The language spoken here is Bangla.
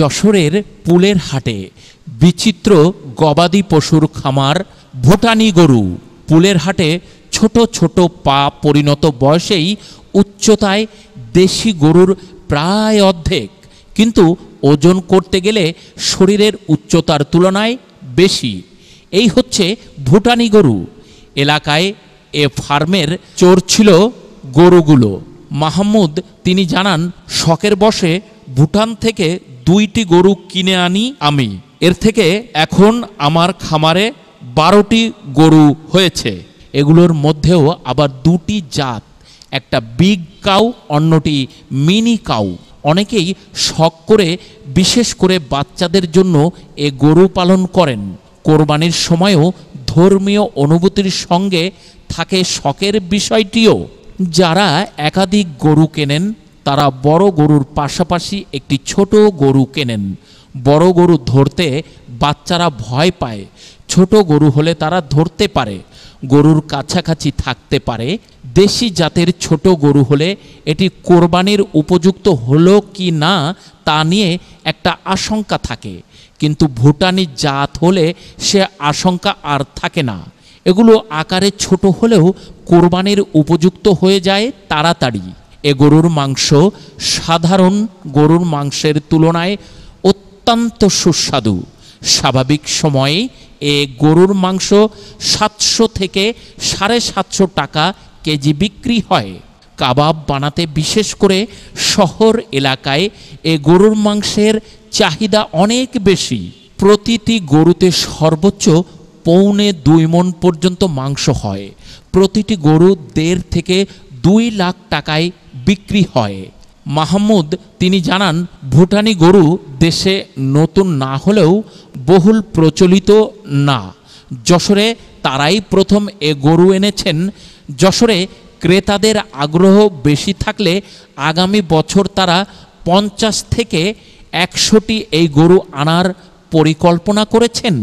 যশোরের পুলের হাটে বিচিত্র গবাদি পশুর খামার ভুটানি গরু পুলের হাটে ছোট ছোট পা পরিণত বয়সেই উচ্চতায় দেশি গরুর প্রায় অর্ধেক কিন্তু ওজন করতে গেলে শরীরের উচ্চতার তুলনায় বেশি এই হচ্ছে ভুটানি গরু এলাকায় এ ফার্মের চোর ছিল গরুগুলো মাহমুদ তিনি জানান শখের বসে ভুটান থেকে দুইটি গরু কিনে আনি আমি এর থেকে এখন আমার খামারে বারোটি গরু হয়েছে এগুলোর মধ্যেও আবার দুটি জাত একটা বিগ কাউ অন্যটি মিনি কাউ অনেকেই শখ করে বিশেষ করে বাচ্চাদের জন্য এ গরু পালন করেন কোরবানির সময়ও ধর্মীয় অনুভূতির সঙ্গে থাকে শখের বিষয়টিও যারা একাধিক গরু কেনেন তারা বড় গরুর পাশাপাশি একটি ছোট গরু কেনেন বড় গরু ধরতে বাচ্চারা ভয় পায় ছোট গরু হলে তারা ধরতে পারে গরুর কাছাকাছি থাকতে পারে দেশি জাতের ছোট গরু হলে এটি কোরবানির উপযুক্ত হলো কি না তা নিয়ে একটা আশঙ্কা থাকে কিন্তু ভুটানি জাত হলে সে আশঙ্কা আর থাকে না এগুলো আকারে ছোট হলেও কোরবানির উপযুক্ত হয়ে যায় তাড়াতাড়ি এ গরুর মাংস সাধারণ গরুর মাংসের তুলনায় অত্যন্ত সুস্বাদু স্বাভাবিক সময়ে এ গরুর মাংস সাতশো থেকে সাড়ে সাতশো টাকা কেজি বিক্রি হয় কাবাব বানাতে বিশেষ করে শহর এলাকায় এ গরুর মাংসের চাহিদা অনেক বেশি প্রতিটি গরুতে সর্বোচ্চ পৌনে দুই মন পর্যন্ত মাংস হয় প্রতিটি গরু দেড় থেকে দুই লাখ টাকায় বিক্রি হয় মাহমুদ তিনি জানান ভুটানি গরু দেশে নতুন না হলেও বহুল প্রচলিত না যশোরে তারাই প্রথম এ গরু এনেছেন যশোরে ক্রেতাদের আগ্রহ বেশি থাকলে আগামী বছর তারা পঞ্চাশ থেকে একশোটি এই গরু আনার পরিকল্পনা করেছেন